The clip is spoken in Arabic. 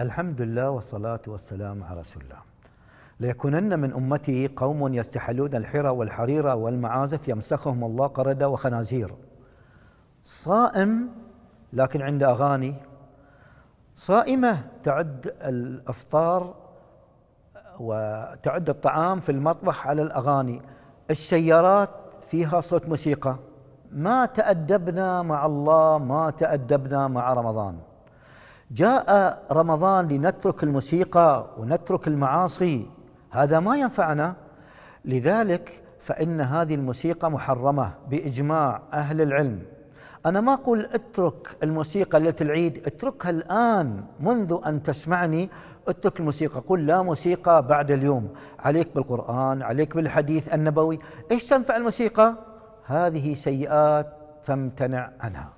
الحمد لله والصلاة والسلام على رسول الله ليكونن من أمتي قوم يستحلون الحرى والحريرة والمعازف يمسخهم الله قردة وخنازير صائم لكن عنده أغاني صائمة تعد الأفطار وتعد الطعام في المطبخ على الأغاني السيارات فيها صوت موسيقى ما تأدبنا مع الله ما تأدبنا مع رمضان جاء رمضان لنترك الموسيقى ونترك المعاصي هذا ما ينفعنا لذلك فإن هذه الموسيقى محرمة بإجماع أهل العلم أنا ما أقول اترك الموسيقى التي العيد اتركها الآن منذ أن تسمعني اترك الموسيقى قل لا موسيقى بعد اليوم عليك بالقرآن عليك بالحديث النبوي إيش تنفع الموسيقى هذه سيئات فامتنع عنها